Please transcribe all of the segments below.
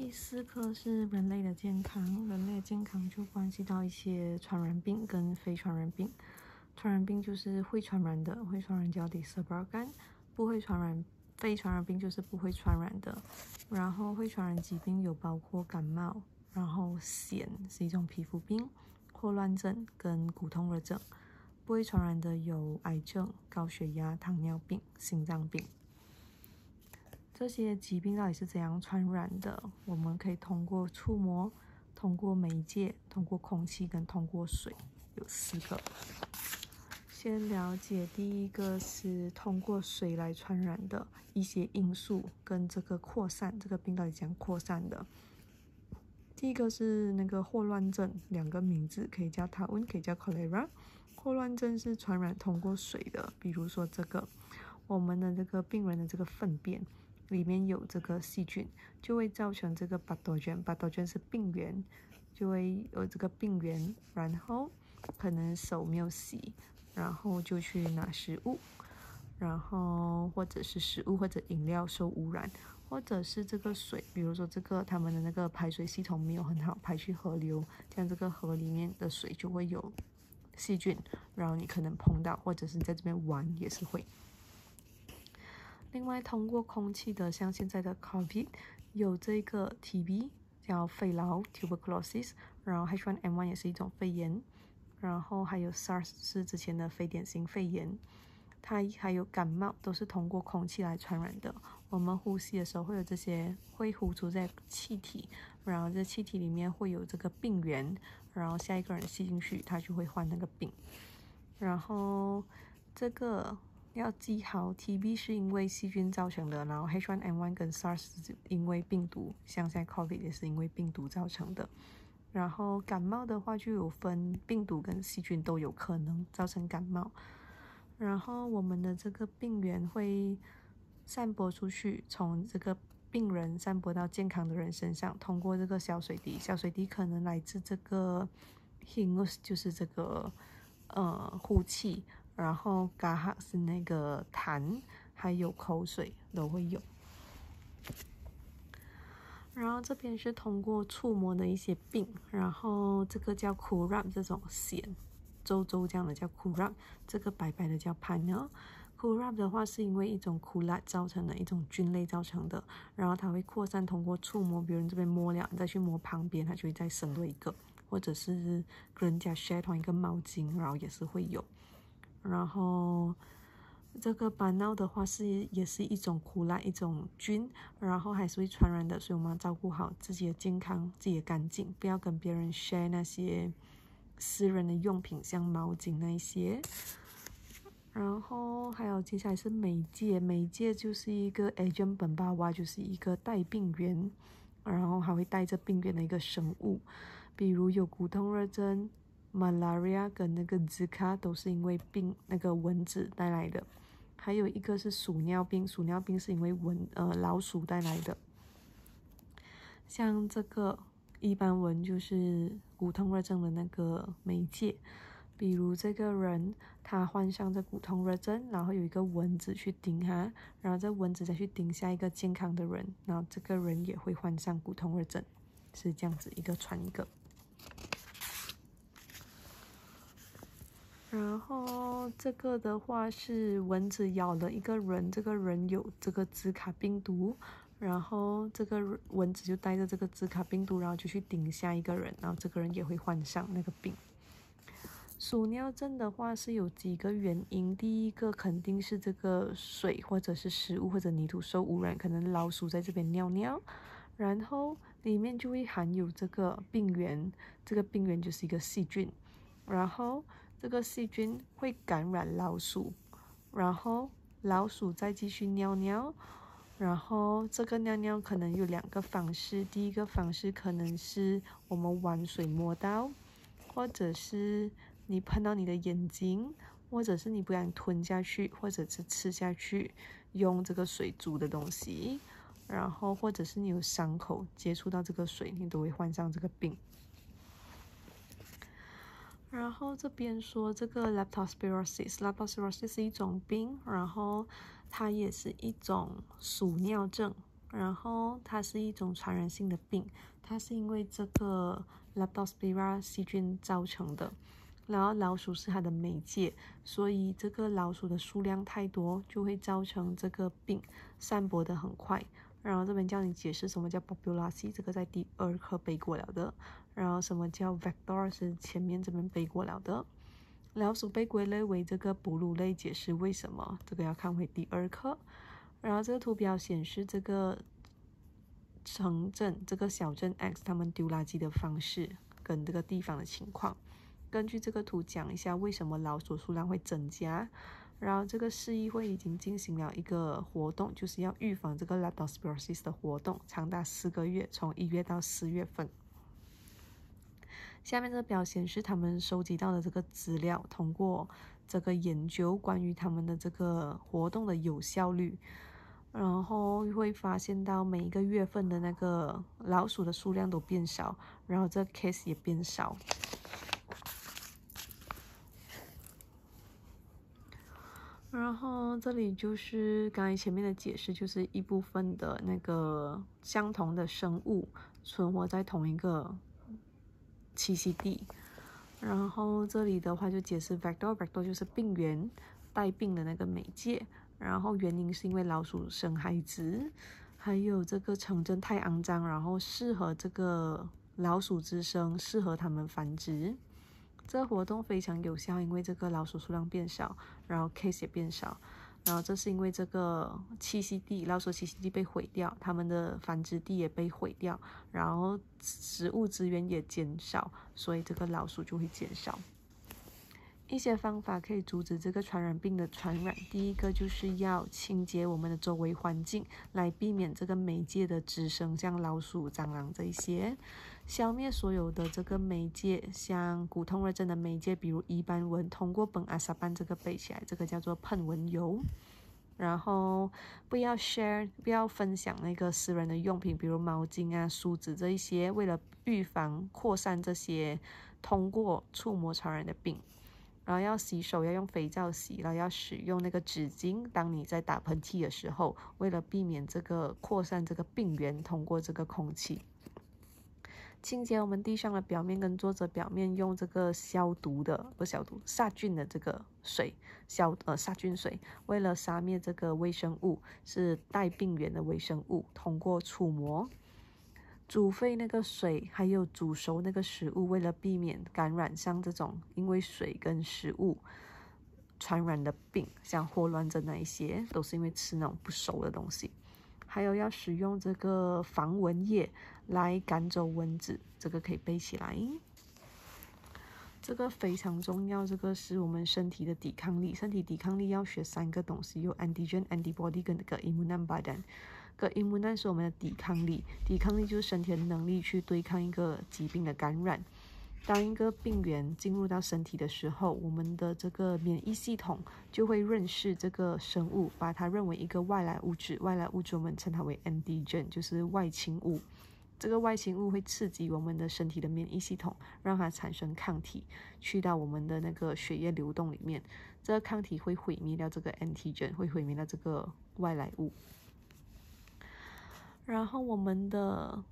第四课是人类的健康。人类健康就关系到一些传染病跟非传染病。传染病就是会传染的，会传染脚 r 色斑肝；不会传染。非传染病就是不会传染的。然后会传染疾病有包括感冒，然后癣是一种皮肤病，霍乱症跟骨痛热症。不会传染的有癌症、高血压、糖尿病、心脏病。这些疾病到底是怎样传染的？我们可以通过触摸、通过媒介、通过空气跟通过水，有四个。先了解第一个是通过水来传染的一些因素跟这个扩散，这个病到底怎样扩散的？第一个是那个霍乱症，两个名字可以叫它温，可以叫 cholera。霍乱症是传染通过水的，比如说这个我们的这个病人的这个粪便。里面有这个细菌，就会造成这个巴多菌。巴多菌是病原，就会有这个病原。然后可能手没有洗，然后就去拿食物，然后或者是食物或者饮料受污染，或者是这个水，比如说这个他们的那个排水系统没有很好排去河流，这样这个河里面的水就会有细菌。然后你可能碰到，或者是在这边玩也是会。另外，通过空气的，像现在的 COVID，有这个 TB，叫肺痨 （Tuberculosis），然后 H1N1 也是一种肺炎，然后还有 SARS 是之前的非典型肺炎。它还有感冒，都是通过空气来传染的。我们呼吸的时候会有这些会呼出在气体，然后这气体里面会有这个病原，然后下一个人吸进去，他就会患那个病。然后这个。要记好，TB 是因为细菌造成的，然后 H1N1 跟 SARS 是因为病毒，像在 COVID 也是因为病毒造成的。然后感冒的话，就有分病毒跟细菌都有可能造成感冒。然后我们的这个病原会散播出去，从这个病人散播到健康的人身上，通过这个小水滴，小水滴可能来自这个 h i n u s 就是这个呃呼气。然后，嘎哈是那个痰，还有口水都会有。然后这边是通过触摸的一些病，然后这个叫 cureb 这种癣，周周这样的叫 cureb，这个白白的叫 pan。然后 l u r u b 的话，是因为一种 cureb 造成的一种菌类造成的，然后它会扩散，通过触摸，比如你这边摸了，你再去摸旁边，它就会再生多一个，或者是跟人家 share 同一个毛巾，然后也是会有。然后，这个斑脑的话是也是一种苦辣一种菌，然后还是会传染的，所以我们要照顾好自己的健康，自己的干净，不要跟别人 share 那些私人的用品，像毛巾那一些。然后还有接下来是媒介，媒介就是一个 n 卷本巴哇，就是一个带病源，然后还会带着病源的一个生物，比如有骨痛热症。malaria 跟那个 Zika 都是因为病那个蚊子带来的，还有一个是鼠尿病，鼠尿病是因为蚊呃老鼠带来的。像这个一般蚊就是骨痛热症的那个媒介，比如这个人他患上这骨痛热症，然后有一个蚊子去叮他，然后这蚊子再去叮下一个健康的人，然后这个人也会患上骨痛热症，是这样子一个传一个。然后这个的话是蚊子咬了一个人，这个人有这个紫卡病毒，然后这个蚊子就带着这个紫卡病毒，然后就去叮下一个人，然后这个人也会患上那个病。鼠尿症的话是有几个原因，第一个肯定是这个水或者是食物或者泥土受污染，可能老鼠在这边尿尿，然后里面就会含有这个病原，这个病原就是一个细菌，然后。这个细菌会感染老鼠，然后老鼠再继续尿尿，然后这个尿尿可能有两个方式：第一个方式可能是我们玩水摸到，或者是你碰到你的眼睛，或者是你不敢吞下去，或者是吃下去用这个水煮的东西，然后或者是你有伤口接触到这个水，你都会患上这个病。然后这边说这个 l a p t o s p i r o s i s l a p t o s p i r o s i s 是一种病，然后它也是一种鼠尿症，然后它是一种传染性的病，它是因为这个 l a p t o s p i r a 细菌造成的，然后老鼠是它的媒介，所以这个老鼠的数量太多，就会造成这个病散播的很快。然后这边叫你解释什么叫 p o p u l a s i 这个在第二课背过了的。然后什么叫 vector 是前面这边背过了的，老鼠被归类为这个哺乳类，解释为什么这个要看回第二课。然后这个图表显示这个城镇这个小镇 X 他们丢垃圾的方式跟这个地方的情况，根据这个图讲一下为什么老鼠数量会增加。然后这个市议会已经进行了一个活动，就是要预防这个 l a t o sclerosis 的活动，长达四个月，从一月到四月份。下面这个表显示他们收集到的这个资料，通过这个研究关于他们的这个活动的有效率，然后会发现到每一个月份的那个老鼠的数量都变少，然后这 case 也变少。然后这里就是刚才前面的解释，就是一部分的那个相同的生物存活在同一个。栖息地，然后这里的话就解释 v e c t o v e c t o 就是病原带病的那个媒介，然后原因是因为老鼠生孩子，还有这个城镇太肮脏，然后适合这个老鼠滋生，适合它们繁殖。这个活动非常有效，因为这个老鼠数量变少，然后 case 也变少。然后，这是因为这个栖息地老鼠栖息地被毁掉，它们的繁殖地也被毁掉，然后食物资源也减少，所以这个老鼠就会减少。一些方法可以阻止这个传染病的传染，第一个就是要清洁我们的周围环境，来避免这个媒介的滋生，像老鼠、蟑螂这一些。消灭所有的这个媒介，像骨痛热症的媒介，比如一般蚊，通过苯阿萨班这个背起来，这个叫做喷蚊油。然后不要 share，不要分享那个私人的用品，比如毛巾啊、梳子这一些，为了预防扩散这些通过触摸传染的病。然后要洗手，要用肥皂洗，然后要使用那个纸巾。当你在打喷嚏的时候，为了避免这个扩散，这个病源通过这个空气。清洁我们地上的表面跟桌子表面，用这个消毒的不消毒，杀菌的这个水消呃杀菌水，为了杀灭这个微生物，是带病原的微生物。通过触摸。煮沸那个水，还有煮熟那个食物，为了避免感染，像这种因为水跟食物传染的病，像霍乱症那一些，都是因为吃那种不熟的东西。还有要使用这个防蚊液。来赶走蚊子，这个可以背起来。这个非常重要，这个是我们身体的抵抗力。身体抵抗力要学三个东西：有 antigen、antibody 跟那个 immune body。个 immune 是我们的抵抗力，抵抗力就是身体的能力去对抗一个疾病的感染。当一个病原进入到身体的时候，我们的这个免疫系统就会认识这个生物，把它认为一个外来物质，外来物质我们称它为 antigen，就是外侵物。这个外星物会刺激我们的身体的免疫系统，让它产生抗体，去到我们的那个血液流动里面。这个抗体会毁灭掉这个 antigen，会毁灭掉这个外来物。然后我们的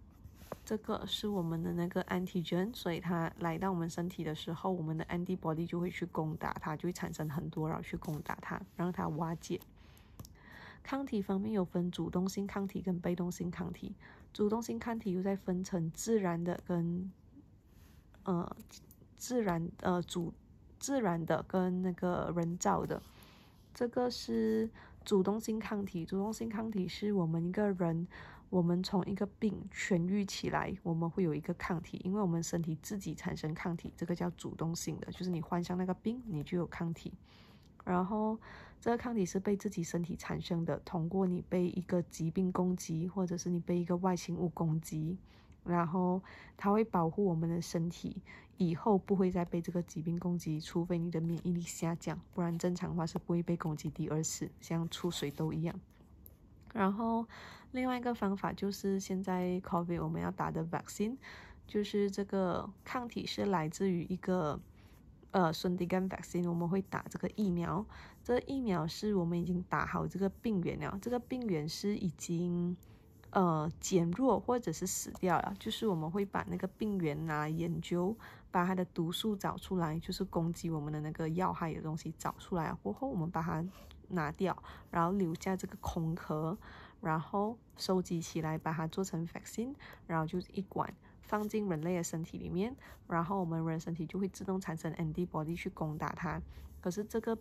这个是我们的那个 antigen，所以它来到我们身体的时候，我们的 anti body 就会去攻打它，就会产生很多然后去攻打它，让它瓦解。抗体方面有分主动性抗体跟被动性抗体。主动性抗体又再分成自然的跟，呃，自然呃主自然的跟那个人造的，这个是主动性抗体。主动性抗体是我们一个人，我们从一个病痊愈起来，我们会有一个抗体，因为我们身体自己产生抗体，这个叫主动性的，就是你患上那个病，你就有抗体。然后，这个抗体是被自己身体产生的，通过你被一个疾病攻击，或者是你被一个外星物攻击，然后它会保护我们的身体，以后不会再被这个疾病攻击，除非你的免疫力下降，不然正常的话是不会被攻击第二次，像出水痘一样。然后另外一个方法就是现在 COVID 我们要打的 vaccine，就是这个抗体是来自于一个。呃，孙迪根 vaccine 我们会打这个疫苗，这疫苗是我们已经打好这个病原了，这个病原是已经呃减弱或者是死掉了，就是我们会把那个病原拿来研究，把它的毒素找出来，就是攻击我们的那个要害的东西找出来，过后我们把它拿掉，然后留下这个空壳，然后收集起来把它做成 vaccine，然后就是一管。放进人类的身体里面，然后我们人身体就会自动产生 antibody 去攻打它。可是这个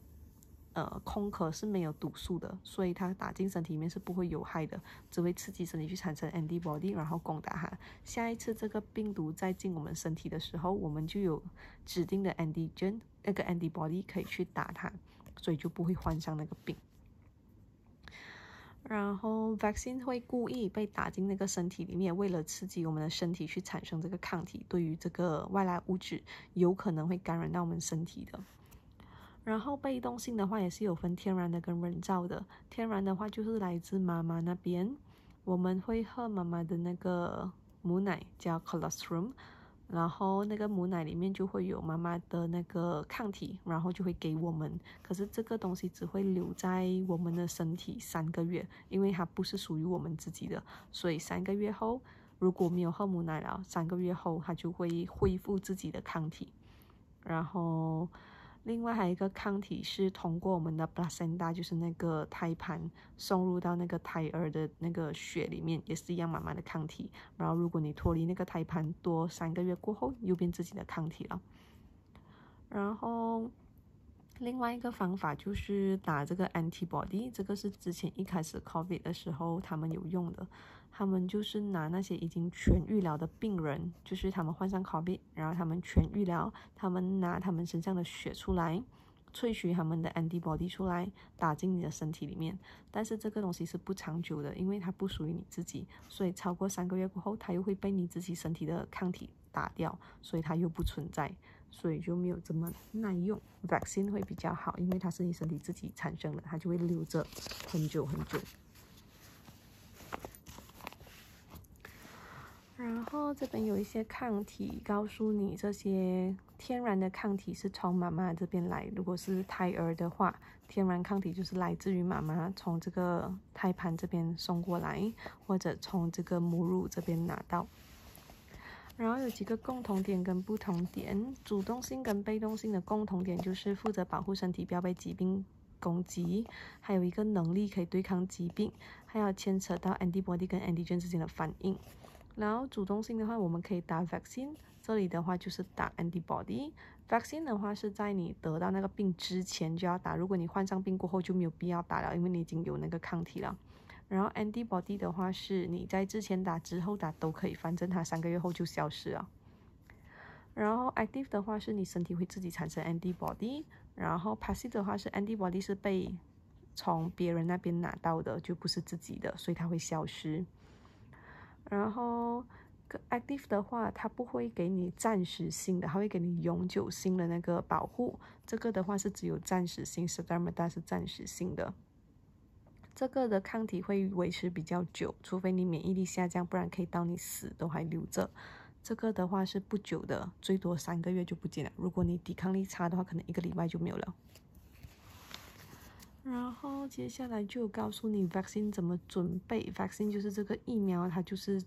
呃空壳是没有毒素的，所以它打进身体里面是不会有害的，只会刺激身体去产生 antibody，然后攻打它。下一次这个病毒再进我们身体的时候，我们就有指定的 a n t i g e d 那个 antibody 可以去打它，所以就不会患上那个病。然后，vaccine 会故意被打进那个身体里面，为了刺激我们的身体去产生这个抗体。对于这个外来物质，有可能会感染到我们身体的。然后，被动性的话也是有分天然的跟人造的。天然的话就是来自妈妈那边，我们会喝妈妈的那个母奶，叫 colostrum。然后那个母奶里面就会有妈妈的那个抗体，然后就会给我们。可是这个东西只会留在我们的身体三个月，因为它不是属于我们自己的，所以三个月后如果没有喝母奶了，三个月后它就会恢复自己的抗体。然后。另外还有一个抗体是通过我们的 placenta，就是那个胎盘，送入到那个胎儿的那个血里面，也是一样满满的抗体。然后如果你脱离那个胎盘多三个月过后，又变自己的抗体了。然后另外一个方法就是打这个 antibody，这个是之前一开始 covid 的时候他们有用的。他们就是拿那些已经痊愈了的病人，就是他们患上 COVID，然后他们痊愈了，他们拿他们身上的血出来，萃取他们的 antibody 出来，打进你的身体里面。但是这个东西是不长久的，因为它不属于你自己，所以超过三个月过后，它又会被你自己身体的抗体打掉，所以它又不存在，所以就没有这么耐用。Vaccine 会比较好，因为它是你身体自己产生的，它就会留着很久很久。然后这边有一些抗体，告诉你这些天然的抗体是从妈妈这边来。如果是胎儿的话，天然抗体就是来自于妈妈，从这个胎盘这边送过来，或者从这个母乳这边拿到。然后有几个共同点跟不同点，主动性跟被动性的共同点就是负责保护身体，不要被疾病攻击，还有一个能力可以对抗疾病，还要牵扯到 antibody 跟 antibody 之间的反应。然后主动性的话，我们可以打 vaccine，这里的话就是打 antibody。vaccine 的话是在你得到那个病之前就要打，如果你患上病过后就没有必要打了，因为你已经有那个抗体了。然后 antibody 的话是你在之前打、之后打都可以，反正它三个月后就消失了。然后 active 的话是你身体会自己产生 antibody，然后 passive 的话是 antibody 是被从别人那边拿到的，就不是自己的，所以它会消失。然后，active 的话，它不会给你暂时性的，它会给你永久性的那个保护。这个的话是只有暂时性 s t e r m e r a 是暂时性的。这个的抗体会维持比较久，除非你免疫力下降，不然可以到你死都还留着。这个的话是不久的，最多三个月就不见了。如果你抵抗力差的话，可能一个礼拜就没有了。然后接下来就告诉你 vaccine 怎么准备。vaccine 就是这个疫苗，它就是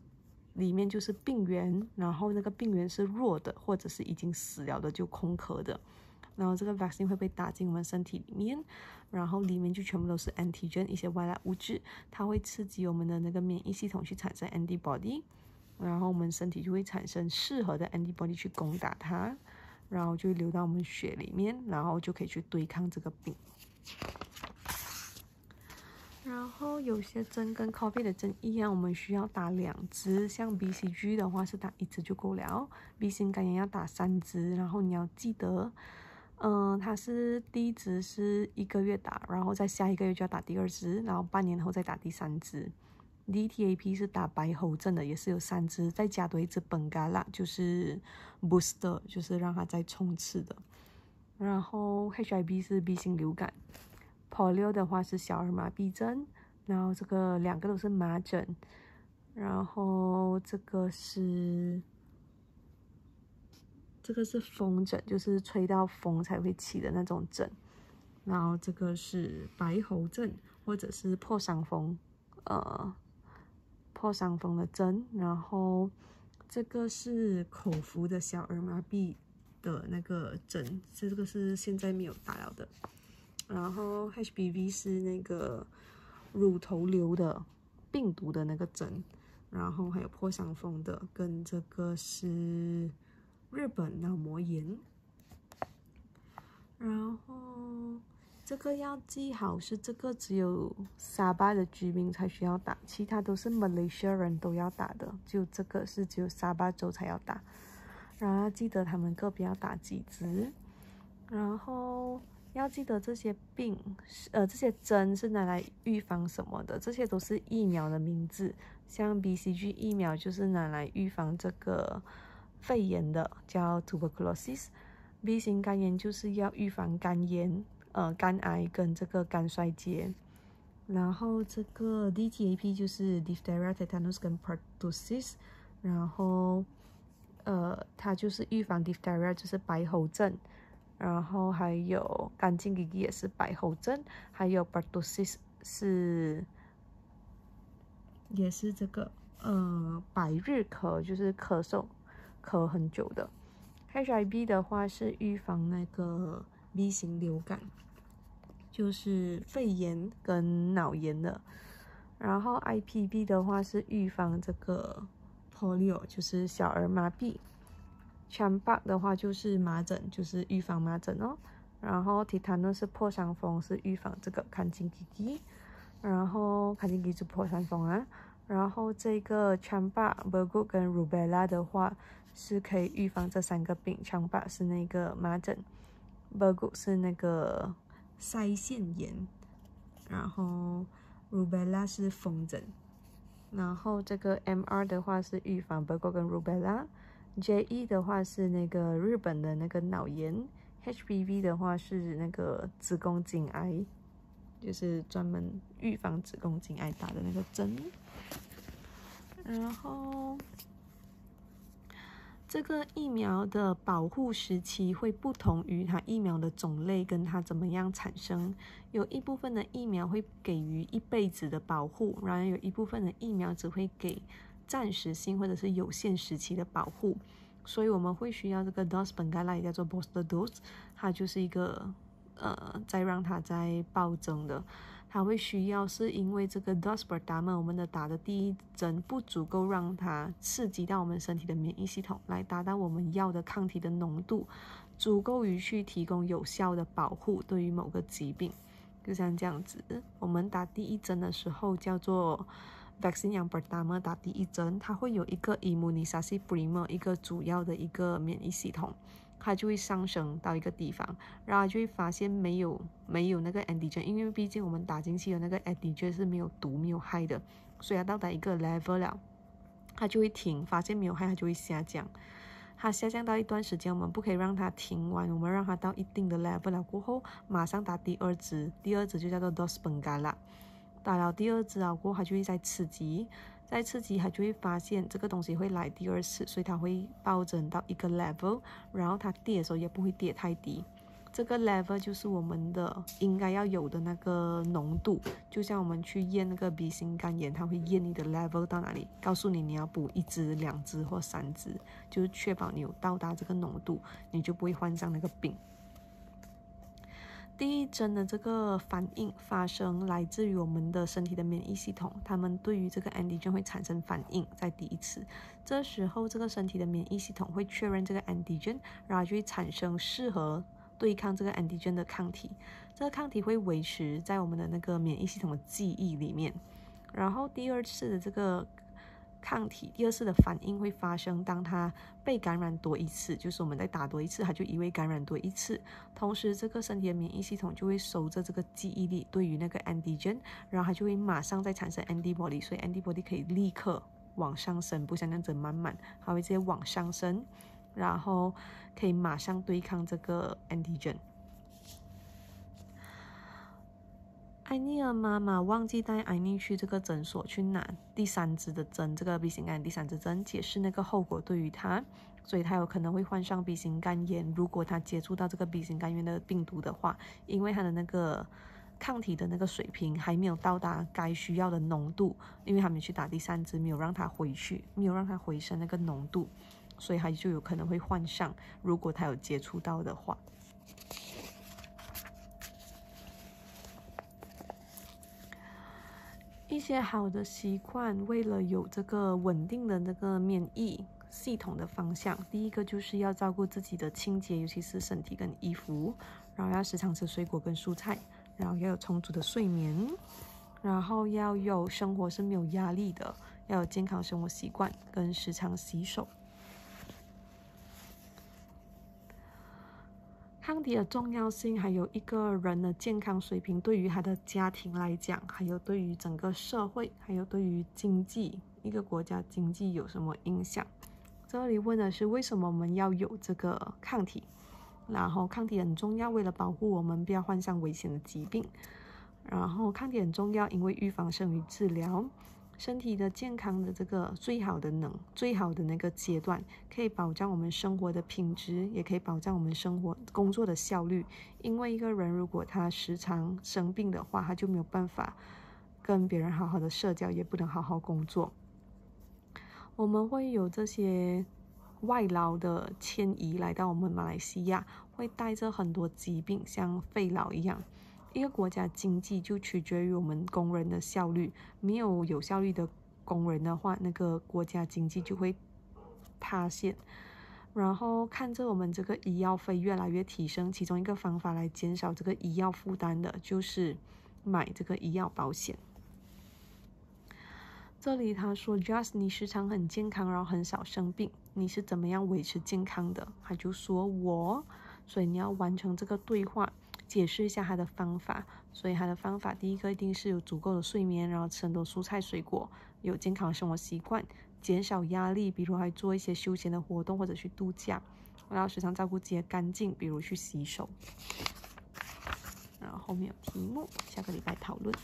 里面就是病原，然后那个病原是弱的，或者是已经死了的，就空壳的。然后这个 vaccine 会被打进我们身体里面，然后里面就全部都是 antigen 一些外来物质，它会刺激我们的那个免疫系统去产生 antibody，然后我们身体就会产生适合的 antibody 去攻打它，然后就流到我们血里面，然后就可以去对抗这个病。然后有些针跟 c o v i 的针一样，我们需要打两支，像 BCG 的话是打一支就够了。b 型肝炎要打三支，然后你要记得，嗯，它是第一支是一个月打，然后在下一个月就要打第二支，然后半年后再打第三支。DTAP 是打白喉针的，也是有三支，再加多一支本伽拉，就是 booster，就是让它再冲刺的。然后 HIB 是 B 型流感，Polio 的话是小儿麻痹症，然后这个两个都是麻疹，然后这个是这个是风疹，就是吹到风才会起的那种疹，然后这个是白喉症或者是破伤风，呃，破伤风的疹，然后这个是口服的小儿麻痹。的那个针，这个是现在没有打到的。然后 HBV 是那个乳头瘤的病毒的那个针，然后还有破伤风的，跟这个是日本脑膜炎。然后这个要记好，是这个只有沙巴的居民才需要打，其他都是马来西亚人都要打的，就这个是只有沙巴州才要打。然后记得他们个别要打几支，然后要记得这些病，呃，这些针是拿来预防什么的？这些都是疫苗的名字，像 BCG 疫苗就是拿来预防这个肺炎的，叫 Tuberculosis；B 型肝炎就是要预防肝炎、呃，肝癌跟这个肝衰竭。然后这个 DTAP 就是 Diphtheria、Tetanus 跟 p r o d u s i s 然后。呃，它就是预防 diphtheria，就是白喉症，然后还有干净 n 也是白喉症，还有 pertussis 是也是这个，呃，百日咳就是咳嗽咳很久的。Hib 的话是预防那个 B 型流感，就是肺炎跟脑炎的。然后 i p b 的话是预防这个。破六就是小儿麻痹，枪巴的话就是麻疹，就是预防麻疹哦。然后提塔呢？是破伤风，是预防这个狂犬病。然后狂犬病就是破伤风啊。然后这个枪巴、白谷跟鲁贝拉的话是可以预防这三个病。枪巴是那个麻疹，白谷是那个腮腺炎，然后鲁贝拉是风疹。然后这个 MR 的话是预防，不过跟 Rubella，JE 的话是那个日本的那个脑炎，HBV 的话是那个子宫颈癌，就是专门预防子宫颈癌打的那个针。然后。这个疫苗的保护时期会不同于它疫苗的种类跟它怎么样产生。有一部分的疫苗会给予一辈子的保护，然而有一部分的疫苗只会给暂时性或者是有限时期的保护。所以我们会需要这个 dose，本该来叫做 booster dose，它就是一个呃再让它再暴增的。它会需要是因为这个 d o s p e r d a m a 我们的打的第一针不足够让它刺激到我们身体的免疫系统，来达到我们要的抗体的浓度足够于去提供有效的保护对于某个疾病。就像这样子，我们打第一针的时候叫做 Vaccine a n t i b e r m a 打第一针，它会有一个 i m m u n i s a s i Primer 一个主要的一个免疫系统。它就会上升到一个地方，然后就会发现没有没有那个 a n t i d e n 因为毕竟我们打进去的那个 a n t i d e n 是没有毒没有害的，所以它到达一个 level 了，它就会停，发现没有害，它就会下降。它下降到一段时间，我们不可以让它停完，我们让它到一定的 level 了过后，马上打第二支，第二支就叫做 d o s b e n g a 打了第二支啊过，它就会在刺激。再刺激它就会发现这个东西会来第二次，所以它会暴增到一个 level，然后它跌的时候也不会跌太低。这个 level 就是我们的应该要有的那个浓度。就像我们去验那个 B 型肝炎，它会验你的 level 到哪里，告诉你你要补一支、两支或三支，就是确保你有到达这个浓度，你就不会患上那个病。第一针的这个反应发生来自于我们的身体的免疫系统，他们对于这个 antigen 会产生反应，在第一次，这时候这个身体的免疫系统会确认这个 antigen，然后就会产生适合对抗这个 antigen 的抗体，这个抗体会维持在我们的那个免疫系统的记忆里面，然后第二次的这个。抗体第二次的反应会发生，当它被感染多一次，就是我们再打多一次，它就以为感染多一次，同时这个身体的免疫系统就会收着这个记忆力对于那个 antigen，然后它就会马上再产生 antibody，所以 antibody 可以立刻往上升，不像样子慢慢，它会直接往上升，然后可以马上对抗这个 antigen。艾妮儿妈妈忘记带艾妮去这个诊所去拿第三支的针，这个 B 型肝炎第三支针，解释那个后果对于她，所以她有可能会患上 B 型肝炎。如果她接触到这个 B 型肝炎的病毒的话，因为她的那个抗体的那个水平还没有到达该需要的浓度，因为他没去打第三支，没有让他回去，没有让他回升那个浓度，所以他就有可能会患上。如果他有接触到的话。一些好的习惯，为了有这个稳定的那个免疫系统的方向，第一个就是要照顾自己的清洁，尤其是身体跟衣服，然后要时常吃水果跟蔬菜，然后要有充足的睡眠，然后要有生活是没有压力的，要有健康生活习惯跟时常洗手。的重要性，还有一个人的健康水平，对于他的家庭来讲，还有对于整个社会，还有对于经济，一个国家经济有什么影响？这里问的是为什么我们要有这个抗体？然后抗体很重要，为了保护我们不要患上危险的疾病。然后抗体很重要，因为预防胜于治疗。身体的健康的这个最好的能最好的那个阶段，可以保障我们生活的品质，也可以保障我们生活工作的效率。因为一个人如果他时常生病的话，他就没有办法跟别人好好的社交，也不能好好工作。我们会有这些外劳的迁移来到我们马来西亚，会带着很多疾病，像肺痨一样。一个国家经济就取决于我们工人的效率，没有有效率的工人的话，那个国家经济就会塌陷。然后看着我们这个医药费越来越提升，其中一个方法来减少这个医药负担的就是买这个医药保险。这里他说，Just 你时常很健康，然后很少生病，你是怎么样维持健康的？他就说我，所以你要完成这个对话。解释一下他的方法，所以他的方法第一个一定是有足够的睡眠，然后吃很多蔬菜水果，有健康的生活习惯，减少压力，比如还做一些休闲的活动或者去度假，然后时常照顾自己的干净，比如去洗手。然后，后面有题目，下个礼拜讨论。